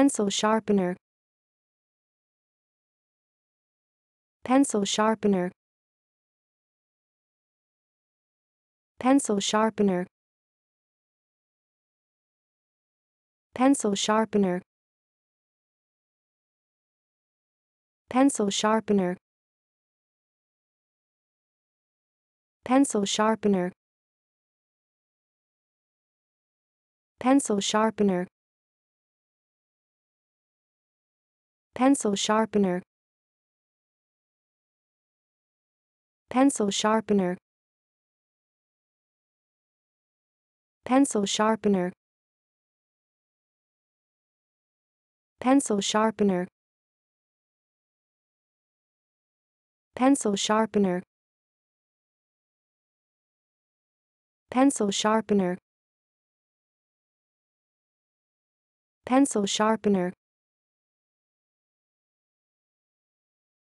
Pencil sharpener Pencil sharpener Pencil sharpener Pencil sharpener Pencil sharpener Pencil sharpener Pencil sharpener Pencil sharpener Pencil sharpener Pencil sharpener Pencil sharpener Pencil sharpener Pencil sharpener Pencil sharpener